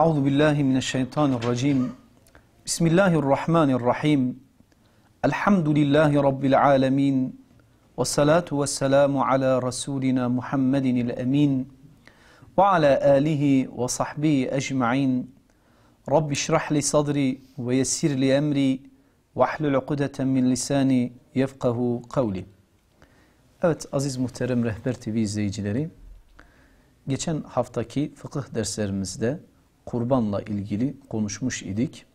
أعوذ بالله من الشيطان الرجيم بسم الله الرحمن الرحيم الحمد لله رب العالمين والصلاة والسلام على رسولنا محمد الأمين وعلى آله وصحبه أجمعين رب اشرح لي صدري ويسر لي أمري واحلul ukudeten من لساني يفقه قولي Evet aziz muhterem rehber TV izleyicileri geçen haftaki fıkıh derslerimizde kurbanla ilgili konuşmuş idik.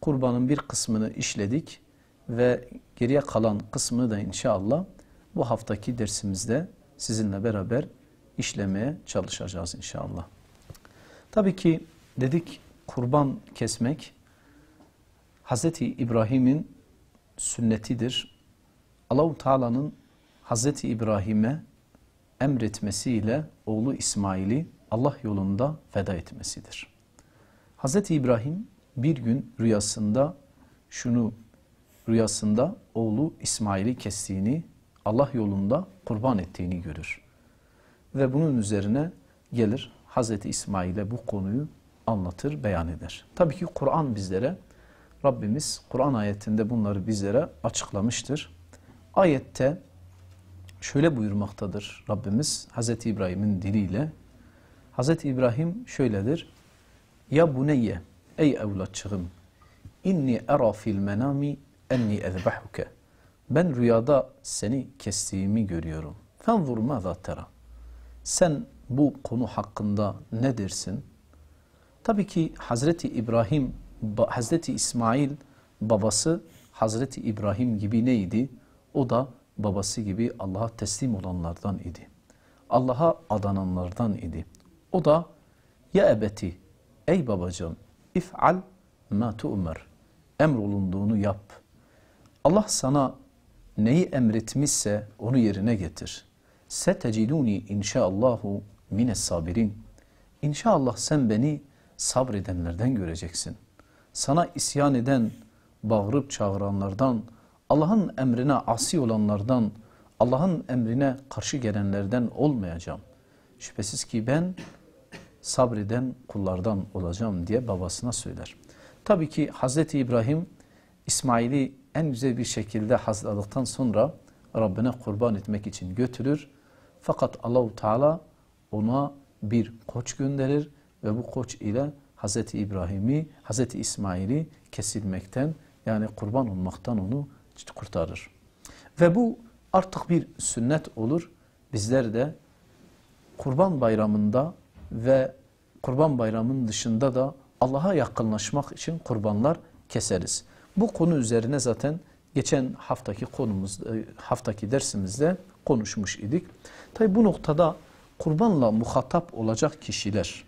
Kurbanın bir kısmını işledik ve geriye kalan kısmını da inşallah bu haftaki dersimizde sizinle beraber işlemeye çalışacağız inşallah. Tabii ki dedik kurban kesmek Hz. İbrahim'in sünnetidir. Allahu Teala'nın Hz. İbrahim'e emretmesiyle oğlu İsmail'i Allah yolunda feda etmesidir. Hz. İbrahim bir gün rüyasında şunu rüyasında oğlu İsmail'i kestiğini, Allah yolunda kurban ettiğini görür. Ve bunun üzerine gelir Hz. İsmail'e bu konuyu anlatır, beyan eder. Tabii ki Kur'an bizlere, Rabbimiz Kur'an ayetinde bunları bizlere açıklamıştır. Ayette şöyle buyurmaktadır Rabbimiz Hz. İbrahim'in diliyle. Hz. İbrahim şöyledir. Ya buneyye ey evlatçığım inni era fil menami enni ezbahuke. Ben rüyada seni kestiğimi görüyorum. Fenzur maza tera. Sen bu konu hakkında ne dersin? Tabii ki Hazreti İbrahim, Hazreti İsmail babası Hazreti İbrahim gibi neydi? O da babası gibi Allah'a teslim olanlardan idi. Allah'a adananlardan idi. O da ya ebeti Ey babacığım, if'al ma tu'mer. Emrolunduğunu yap. Allah sana neyi emretmişse onu yerine getir. Seteciduni inşaallahu mines sabirin. İnşallah sen beni sabredenlerden göreceksin. Sana isyan eden, bağırıp çağıranlardan, Allah'ın emrine asi olanlardan, Allah'ın emrine karşı gelenlerden olmayacağım. Şüphesiz ki ben sabreden kullardan olacağım diye babasına söyler. Tabii ki Hazreti İbrahim İsmail'i en güzel bir şekilde hazırladıktan sonra Rabbine kurban etmek için götürür. Fakat Allahu Teala ona bir koç gönderir ve bu koç ile Hazreti İbrahim'i, Hazreti İsmail'i kesilmekten yani kurban olmaktan onu kurtarır. Ve bu artık bir sünnet olur. Bizler de kurban bayramında ve kurban bayramının dışında da Allah'a yakınlaşmak için kurbanlar keseriz. Bu konu üzerine zaten geçen haftaki konumuz e, haftaki dersimizde konuşmuş idik. Tabi bu noktada kurbanla muhatap olacak kişiler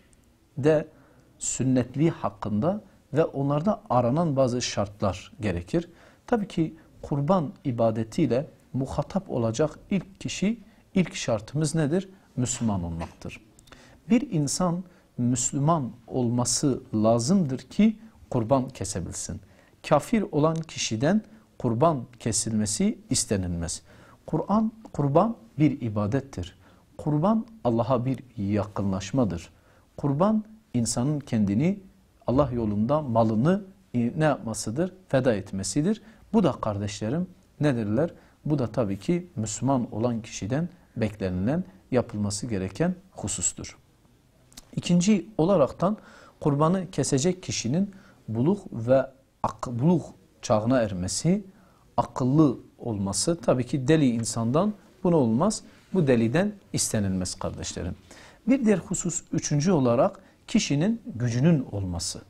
de sünnetliği hakkında ve onlarda aranan bazı şartlar gerekir. Tabii ki kurban ibadetiyle muhatap olacak ilk kişi, ilk şartımız nedir? Müslüman olmaktır bir insan Müslüman olması lazımdır ki kurban kesebilsin. Kafir olan kişiden kurban kesilmesi istenilmez. Kur'an kurban bir ibadettir. Kurban Allah'a bir yakınlaşmadır. Kurban insanın kendini Allah yolunda malını ne yapmasıdır? Feda etmesidir. Bu da kardeşlerim nedirler? Bu da tabii ki Müslüman olan kişiden beklenilen yapılması gereken husustur. İkinci olaraktan kurbanı kesecek kişinin buluk ve ak buluk çağına ermesi, akıllı olması tabii ki deli insandan bunu olmaz. Bu deliden istenilmez kardeşlerim. Bir diğer husus üçüncü olarak kişinin gücünün olması.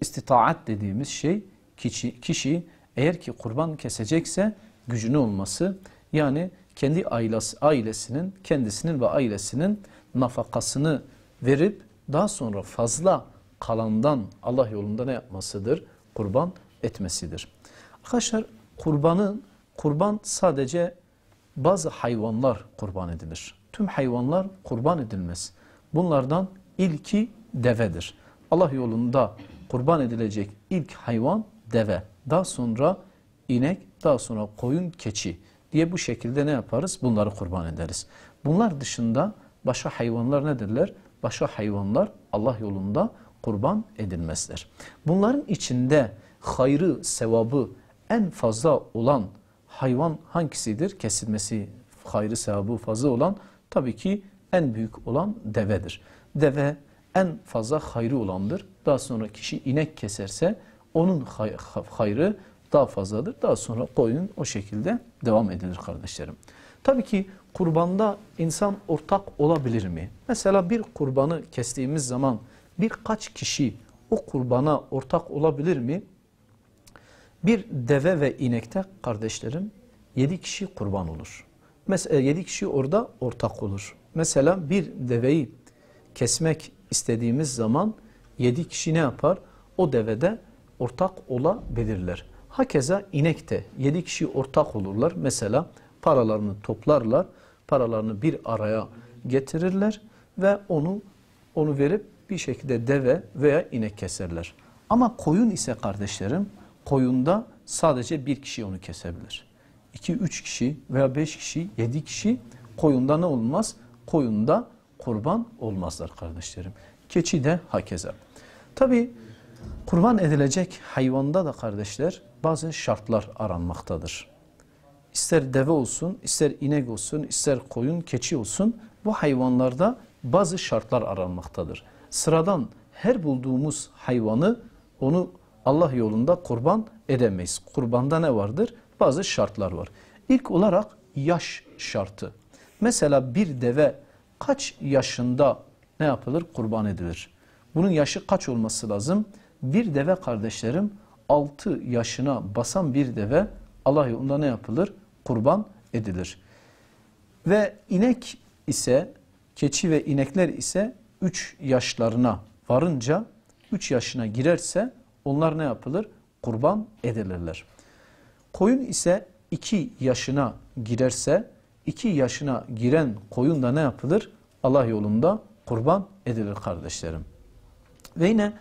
İstitaat dediğimiz şey kişi, kişi eğer ki kurban kesecekse gücünü olması yani kendi ailesi, ailesinin, kendisinin ve ailesinin nafakasını verip daha sonra fazla kalandan Allah yolunda ne yapmasıdır? Kurban etmesidir. Arkadaşlar kurbanın kurban sadece bazı hayvanlar kurban edilir. Tüm hayvanlar kurban edilmez. Bunlardan ilki devedir. Allah yolunda kurban edilecek ilk hayvan deve. Daha sonra inek, daha sonra koyun, keçi diye bu şekilde ne yaparız? Bunları kurban ederiz. Bunlar dışında başka hayvanlar nedirler? başka hayvanlar Allah yolunda kurban edilmezler. Bunların içinde hayrı, sevabı en fazla olan hayvan hangisidir? Kesilmesi hayrı, sevabı fazla olan tabii ki en büyük olan devedir. Deve en fazla hayrı olandır. Daha sonra kişi inek keserse onun hayrı daha fazladır. Daha sonra koyun o şekilde devam edilir kardeşlerim. Tabii ki kurbanda insan ortak olabilir mi? Mesela bir kurbanı kestiğimiz zaman birkaç kişi o kurbana ortak olabilir mi? Bir deve ve inekte kardeşlerim yedi kişi kurban olur. Mesela yedi kişi orada ortak olur. Mesela bir deveyi kesmek istediğimiz zaman yedi kişi ne yapar? O devede ortak olabilirler. Hakeza inekte de yedi kişi ortak olurlar. Mesela paralarını toplarlar paralarını bir araya getirirler ve onu onu verip bir şekilde deve veya inek keserler. Ama koyun ise kardeşlerim koyunda sadece bir kişi onu kesebilir. 2-3 kişi veya 5 kişi, 7 kişi koyunda ne olmaz? Koyunda kurban olmazlar kardeşlerim. Keçi de hakeza. Tabi kurban edilecek hayvanda da kardeşler bazı şartlar aranmaktadır ister deve olsun, ister inek olsun, ister koyun, keçi olsun bu hayvanlarda bazı şartlar aranmaktadır. Sıradan her bulduğumuz hayvanı onu Allah yolunda kurban edemeyiz. Kurbanda ne vardır? Bazı şartlar var. İlk olarak yaş şartı. Mesela bir deve kaç yaşında ne yapılır? Kurban edilir. Bunun yaşı kaç olması lazım? Bir deve kardeşlerim 6 yaşına basan bir deve Allah yolunda ne yapılır? kurban edilir. Ve inek ise, keçi ve inekler ise 3 yaşlarına varınca, 3 yaşına girerse onlar ne yapılır? Kurban edilirler. Koyun ise 2 yaşına girerse, 2 yaşına giren koyun da ne yapılır? Allah yolunda kurban edilir kardeşlerim. Ve yine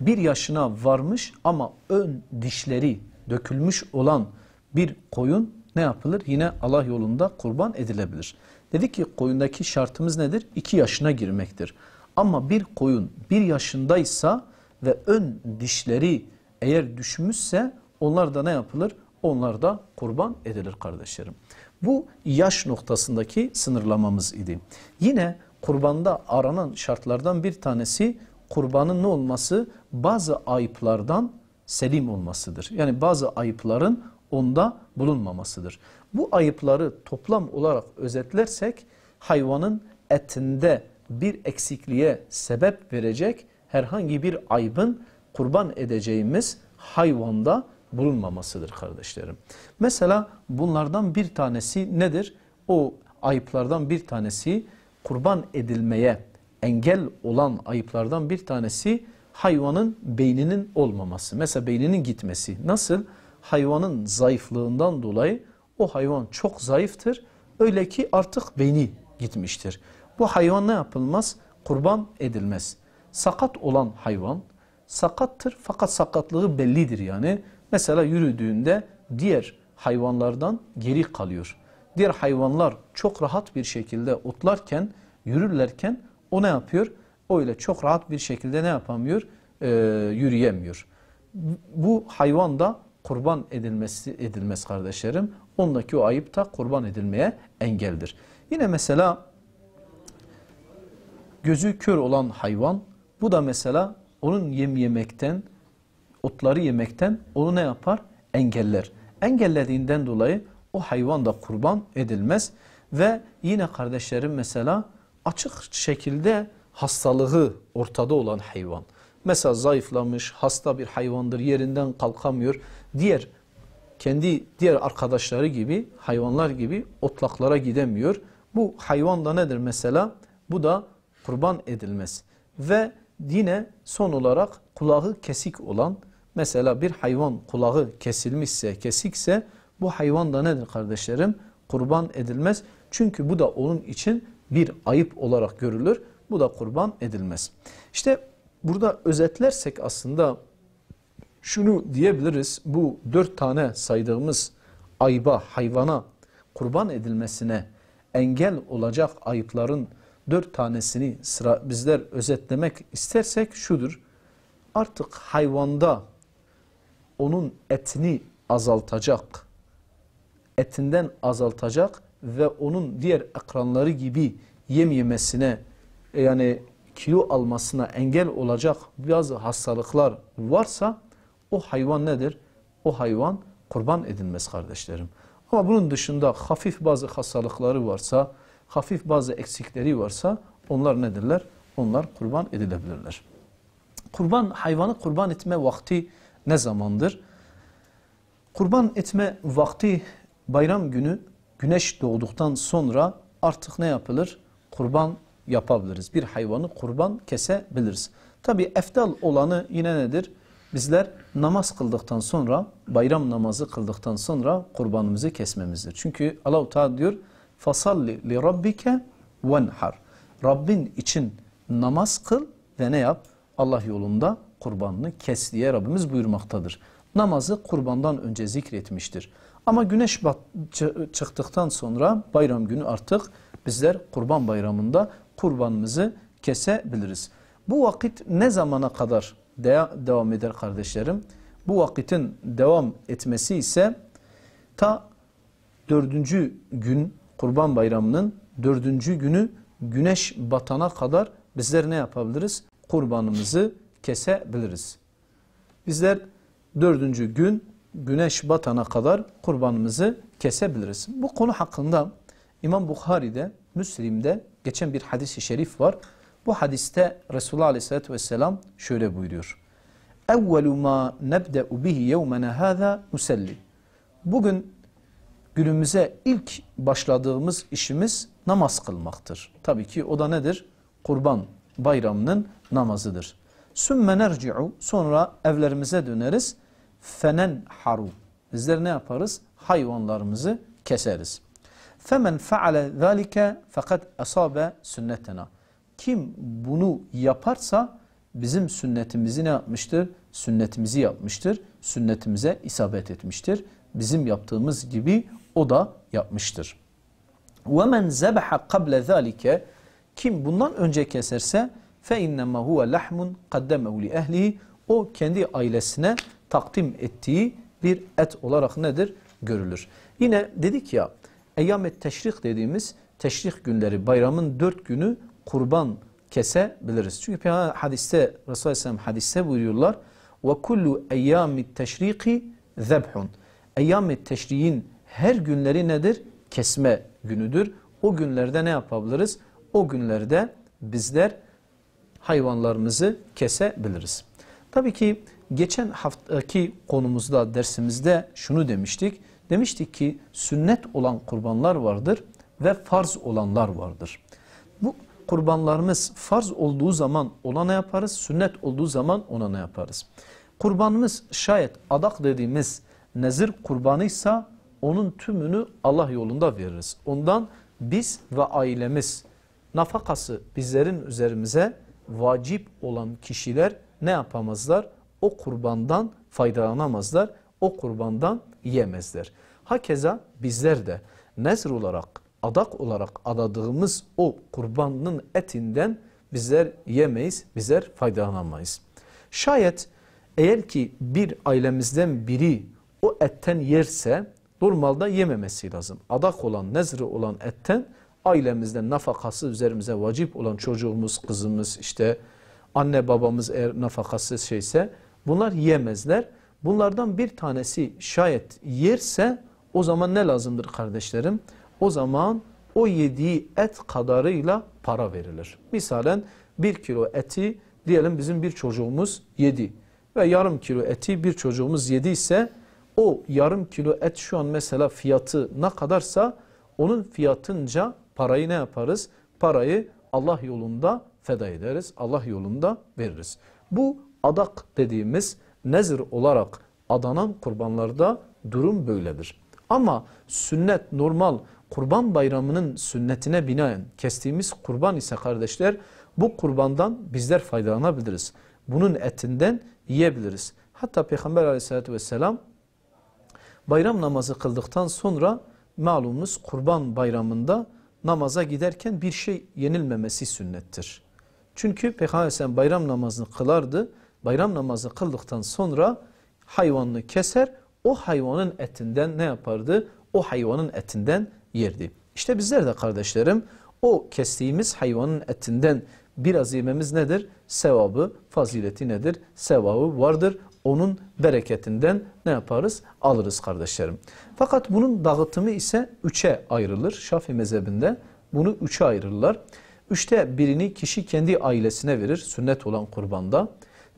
bir yaşına varmış ama ön dişleri dökülmüş olan bir koyun ne yapılır? Yine Allah yolunda kurban edilebilir. Dedi ki koyundaki şartımız nedir? 2 yaşına girmektir. Ama bir koyun 1 yaşındaysa ve ön dişleri eğer düşmüşse onlar da ne yapılır? Onlar da kurban edilir kardeşlerim. Bu yaş noktasındaki sınırlamamız idi. Yine kurbanda aranan şartlardan bir tanesi kurbanın ne olması? Bazı ayıplardan selim olmasıdır. Yani bazı ayıpların onda bulunmamasıdır. Bu ayıpları toplam olarak özetlersek hayvanın etinde bir eksikliğe sebep verecek herhangi bir ayıbın kurban edeceğimiz hayvanda bulunmamasıdır kardeşlerim. Mesela bunlardan bir tanesi nedir? O ayıplardan bir tanesi kurban edilmeye engel olan ayıplardan bir tanesi hayvanın beyninin olmaması. Mesela beyninin gitmesi. Nasıl? hayvanın zayıflığından dolayı o hayvan çok zayıftır. Öyle ki artık beyni gitmiştir. Bu hayvan ne yapılmaz? Kurban edilmez. Sakat olan hayvan sakattır fakat sakatlığı bellidir yani. Mesela yürüdüğünde diğer hayvanlardan geri kalıyor. Diğer hayvanlar çok rahat bir şekilde otlarken, yürürlerken o ne yapıyor? O ile çok rahat bir şekilde ne yapamıyor? Ee, yürüyemiyor. Bu hayvan da kurban edilmesi edilmez kardeşlerim. Ondaki o ayıp da kurban edilmeye engeldir. Yine mesela gözü kör olan hayvan bu da mesela onun yem yemekten otları yemekten onu ne yapar? Engeller. Engellediğinden dolayı o hayvan da kurban edilmez ve yine kardeşlerim mesela açık şekilde hastalığı ortada olan hayvan. Mesela zayıflamış, hasta bir hayvandır, yerinden kalkamıyor diğer kendi diğer arkadaşları gibi hayvanlar gibi otlaklara gidemiyor. Bu hayvan da nedir mesela? Bu da kurban edilmez. Ve yine son olarak kulağı kesik olan mesela bir hayvan kulağı kesilmişse kesikse bu hayvan da nedir kardeşlerim? Kurban edilmez. Çünkü bu da onun için bir ayıp olarak görülür. Bu da kurban edilmez. İşte burada özetlersek aslında şunu diyebiliriz. Bu dört tane saydığımız ayba, hayvana kurban edilmesine engel olacak ayıpların dört tanesini sıra bizler özetlemek istersek şudur. Artık hayvanda onun etini azaltacak, etinden azaltacak ve onun diğer akranları gibi yem yemesine yani kilo almasına engel olacak bazı hastalıklar varsa o hayvan nedir? O hayvan kurban edilmez kardeşlerim. Ama bunun dışında hafif bazı hastalıkları varsa, hafif bazı eksikleri varsa onlar nedirler? Onlar kurban edilebilirler. Kurban hayvanı kurban etme vakti ne zamandır? Kurban etme vakti bayram günü güneş doğduktan sonra artık ne yapılır? Kurban yapabiliriz. Bir hayvanı kurban kesebiliriz. Tabi eftal olanı yine nedir? bizler namaz kıldıktan sonra, bayram namazı kıldıktan sonra kurbanımızı kesmemizdir. Çünkü Allah-u Teala diyor, fasalli li rabbike venhar. Rabbin için namaz kıl ve ne yap? Allah yolunda kurbanını kes diye Rabbimiz buyurmaktadır. Namazı kurbandan önce zikretmiştir. Ama güneş çıktıktan sonra bayram günü artık bizler kurban bayramında kurbanımızı kesebiliriz. Bu vakit ne zamana kadar de devam eder kardeşlerim. Bu vakitin devam etmesi ise ta dördüncü gün Kurban Bayramı'nın dördüncü günü güneş batana kadar bizler ne yapabiliriz? Kurbanımızı kesebiliriz. Bizler dördüncü gün güneş batana kadar kurbanımızı kesebiliriz. Bu konu hakkında İmam Bukhari'de, Müslim'de geçen bir hadis-i şerif var. Bu hadiste Resulullah Aleyhisselatü Vesselam şöyle buyuruyor. اَوَّلُ مَا نَبْدَأُ بِهِ يَوْمَنَا هَذَا مُسَلِّ Bugün günümüze ilk başladığımız işimiz namaz kılmaktır. Tabii ki o da nedir? Kurban bayramının namazıdır. Sümme nerci'u sonra evlerimize döneriz. Fenen haru. Bizler ne yaparız? Hayvanlarımızı keseriz. Femen faale zalike fakat asabe sünnetena. Kim bunu yaparsa bizim sünnetimizi ne yapmıştır? Sünnetimizi yapmıştır. Sünnetimize isabet etmiştir. Bizim yaptığımız gibi o da yapmıştır. وَمَنْ زَبَحَ قَبْلَ ذَٰلِكَ Kim bundan önce keserse فَاِنَّمَا هُوَ لَحْمٌ قَدَّمَهُ لِأَهْلِهِ O kendi ailesine takdim ettiği bir et olarak nedir? Görülür. Yine dedik ya, Eyyamet Teşrik dediğimiz teşrik günleri, bayramın dört günü kurban kesebiliriz. Çünkü hadiste Resulullah Aleyhisselam hadiste buyuruyorlar ve kullu eyyami teşriki zebhun. Eyyam-ı teşriğin her günleri nedir? Kesme günüdür. O günlerde ne yapabiliriz? O günlerde bizler hayvanlarımızı kesebiliriz. Tabii ki geçen haftaki konumuzda dersimizde şunu demiştik. Demiştik ki sünnet olan kurbanlar vardır ve farz olanlar vardır. Bu kurbanlarımız farz olduğu zaman ona ne yaparız? Sünnet olduğu zaman ona ne yaparız? Kurbanımız şayet adak dediğimiz nezir kurbanıysa onun tümünü Allah yolunda veririz. Ondan biz ve ailemiz nafakası bizlerin üzerimize vacip olan kişiler ne yapamazlar? O kurbandan faydalanamazlar. O kurbandan yiyemezler. Hakeza bizler de nezr olarak adak olarak adadığımız o kurbanın etinden bizler yemeyiz, bizler faydalanamayız. Şayet eğer ki bir ailemizden biri o etten yerse normalde yememesi lazım. Adak olan, nezri olan etten ailemizden nafakası üzerimize vacip olan çocuğumuz, kızımız işte anne babamız eğer nafakasız şeyse bunlar yemezler. Bunlardan bir tanesi şayet yerse o zaman ne lazımdır kardeşlerim? o zaman o yediği et kadarıyla para verilir. Misalen bir kilo eti diyelim bizim bir çocuğumuz yedi ve yarım kilo eti bir çocuğumuz yediyse o yarım kilo et şu an mesela fiyatı ne kadarsa onun fiyatınca parayı ne yaparız? Parayı Allah yolunda feda ederiz, Allah yolunda veririz. Bu adak dediğimiz nezir olarak adanan kurbanlarda durum böyledir. Ama sünnet normal Kurban bayramının sünnetine binaen kestiğimiz kurban ise kardeşler bu kurbandan bizler faydalanabiliriz. Bunun etinden yiyebiliriz. Hatta Peygamber aleyhissalatü vesselam bayram namazı kıldıktan sonra malumunuz kurban bayramında namaza giderken bir şey yenilmemesi sünnettir. Çünkü Peygamber sen bayram namazını kılardı. Bayram namazı kıldıktan sonra hayvanını keser o hayvanın etinden ne yapardı? O hayvanın etinden yerdi. İşte bizler de kardeşlerim o kestiğimiz hayvanın etinden biraz yememiz nedir? Sevabı, fazileti nedir? Sevabı vardır. Onun bereketinden ne yaparız? Alırız kardeşlerim. Fakat bunun dağıtımı ise üçe ayrılır. Şafi mezhebinde bunu üçe ayırırlar. Üçte birini kişi kendi ailesine verir sünnet olan kurbanda.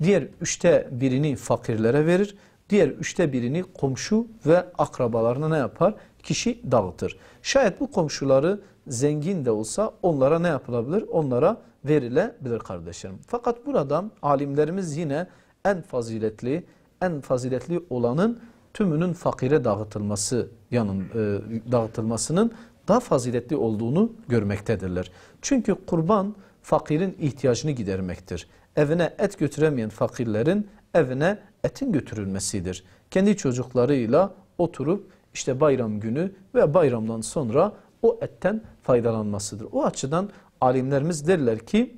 Diğer üçte birini fakirlere verir. Diğer üçte birini komşu ve akrabalarına ne yapar? kişi dağıtır. Şayet bu komşuları zengin de olsa onlara ne yapılabilir? Onlara verilebilir kardeşlerim. Fakat burada alimlerimiz yine en faziletli, en faziletli olanın tümünün fakire dağıtılması yanın e, dağıtılmasının daha faziletli olduğunu görmektedirler. Çünkü kurban fakirin ihtiyacını gidermektir. Evine et götüremeyen fakirlerin evine etin götürülmesidir. Kendi çocuklarıyla oturup işte bayram günü ve bayramdan sonra o etten faydalanmasıdır. O açıdan alimlerimiz derler ki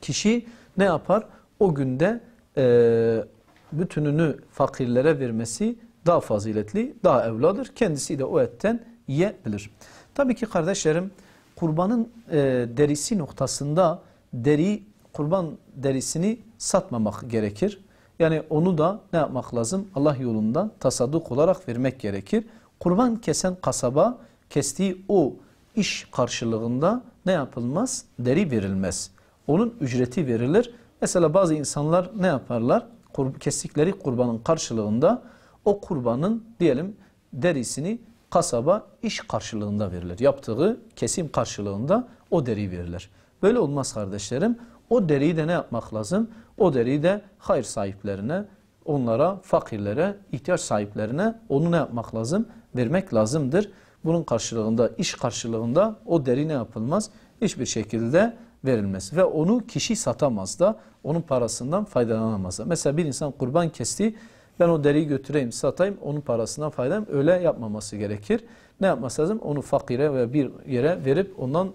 kişi ne yapar? O günde e, bütününü fakirlere vermesi daha faziletli, daha evladır. Kendisi de o etten yiyebilir. Tabii ki kardeşlerim kurbanın e, derisi noktasında deri kurban derisini satmamak gerekir. Yani onu da ne yapmak lazım? Allah yolunda tasadduk olarak vermek gerekir. Kurban kesen kasaba kestiği o iş karşılığında ne yapılmaz? Deri verilmez. Onun ücreti verilir. Mesela bazı insanlar ne yaparlar? Kur, kestikleri kurbanın karşılığında o kurbanın diyelim derisini kasaba iş karşılığında verilir. Yaptığı kesim karşılığında o deri verilir. Böyle olmaz kardeşlerim. O deriyi de ne yapmak lazım? O deriyi de hayır sahiplerine, onlara, fakirlere, ihtiyaç sahiplerine onu ne yapmak lazım? Vermek lazımdır. Bunun karşılığında, iş karşılığında o deri ne yapılmaz? Hiçbir şekilde verilmez. Ve onu kişi satamaz da, onun parasından faydalanamaz da. Mesela bir insan kurban kesti, ben o deriyi götüreyim, satayım, onun parasından faydalanayım. Öyle yapmaması gerekir. Ne yapması lazım? Onu fakire veya bir yere verip ondan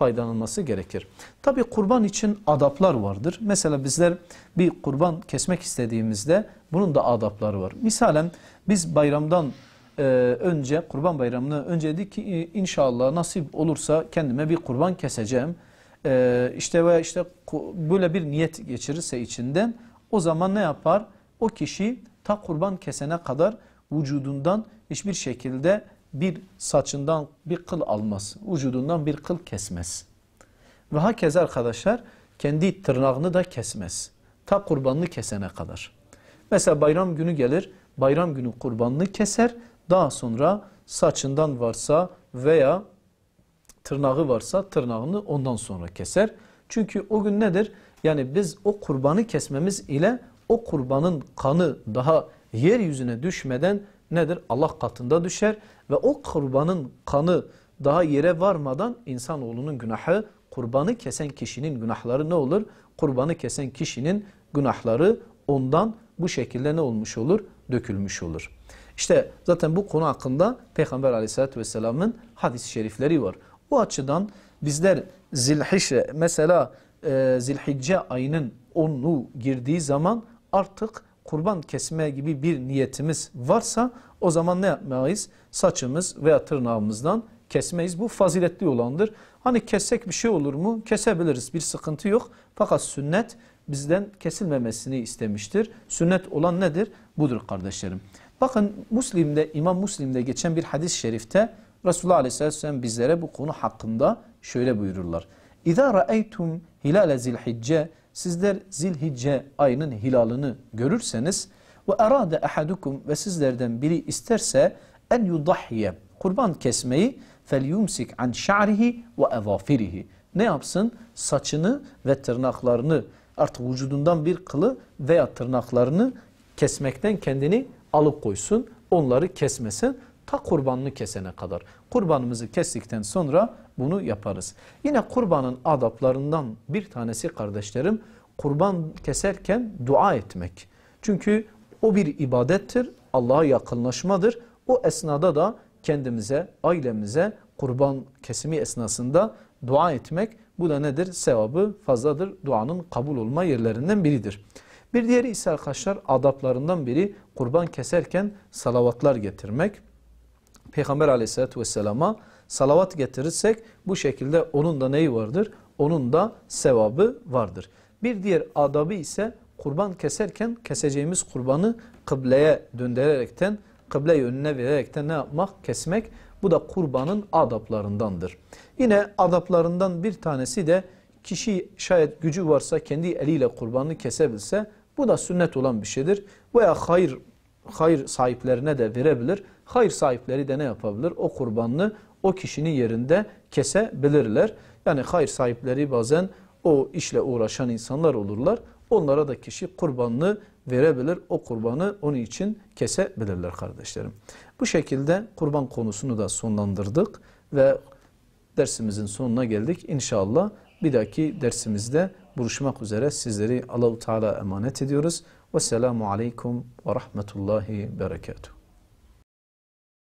faydalanılması gerekir. Tabi kurban için adaplar vardır. Mesela bizler bir kurban kesmek istediğimizde bunun da adapları var. Misalen biz bayramdan e, önce kurban bayramını önce dedik ki inşallah nasip olursa kendime bir kurban keseceğim. E, işte veya işte böyle bir niyet geçirirse içinden o zaman ne yapar? O kişi ta kurban kesene kadar vücudundan hiçbir şekilde bir saçından bir kıl almaz. Vücudundan bir kıl kesmez. Ve hakez arkadaşlar kendi tırnağını da kesmez. Ta kurbanını kesene kadar. Mesela bayram günü gelir, bayram günü kurbanını keser. Daha sonra saçından varsa veya tırnağı varsa tırnağını ondan sonra keser. Çünkü o gün nedir? Yani biz o kurbanı kesmemiz ile o kurbanın kanı daha yeryüzüne düşmeden nedir? Allah katında düşer ve o kurbanın kanı daha yere varmadan insanoğlunun günahı kurbanı kesen kişinin günahları ne olur? Kurbanı kesen kişinin günahları ondan bu şekilde ne olmuş olur? Dökülmüş olur. İşte zaten bu konu hakkında Peygamber aleyhissalatü vesselamın hadis-i şerifleri var. Bu açıdan bizler zilhişe mesela e, zilhicce ayının 10'u girdiği zaman artık kurban kesme gibi bir niyetimiz varsa o zaman ne yapmayız? Saçımız veya tırnağımızdan kesmeyiz. Bu faziletli olandır. Hani kessek bir şey olur mu? Kesebiliriz. Bir sıkıntı yok. Fakat sünnet bizden kesilmemesini istemiştir. Sünnet olan nedir? Budur kardeşlerim. Bakın Müslim'de, İmam Müslim'de geçen bir hadis-i şerifte Resulullah Aleyhisselatü bizlere bu konu hakkında şöyle buyururlar. İza رَأَيْتُمْ هِلَالَ زِلْحِجَّ Sizler zilhicce ayının hilalını görürseniz ve arada ehadukum ve sizlerden biri isterse en yudahhiye kurban kesmeyi felyumsik an şa'rihi ve azafirihi. Ne yapsın? Saçını ve tırnaklarını artık vücudundan bir kılı veya tırnaklarını kesmekten kendini alıp koysun. Onları kesmesin ta kurbanını kesene kadar. Kurbanımızı kestikten sonra bunu yaparız. Yine kurbanın adaplarından bir tanesi kardeşlerim kurban keserken dua etmek. Çünkü o bir ibadettir, Allah'a yakınlaşmadır. O esnada da kendimize, ailemize kurban kesimi esnasında dua etmek bu da nedir? Sevabı fazladır. Duanın kabul olma yerlerinden biridir. Bir diğeri ise arkadaşlar adaplarından biri kurban keserken salavatlar getirmek. Peygamber aleyhissalatü vesselama salavat getirirsek bu şekilde onun da neyi vardır? Onun da sevabı vardır. Bir diğer adabı ise kurban keserken keseceğimiz kurbanı kıbleye döndürerekten, kıble yönüne vererekten ne yapmak? Kesmek. Bu da kurbanın adaplarındandır. Yine adaplarından bir tanesi de kişi şayet gücü varsa kendi eliyle kurbanını kesebilse bu da sünnet olan bir şeydir. Veya hayır hayır sahiplerine de verebilir hayır sahipleri de ne yapabilir? O kurbanını o kişinin yerinde kesebilirler. Yani hayır sahipleri bazen o işle uğraşan insanlar olurlar. Onlara da kişi kurbanını verebilir. O kurbanı onun için kesebilirler kardeşlerim. Bu şekilde kurban konusunu da sonlandırdık ve dersimizin sonuna geldik. İnşallah bir dahaki dersimizde buluşmak üzere sizleri Allahu Teala emanet ediyoruz. Vesselamu aleykum ve rahmetullahi berekatuhu.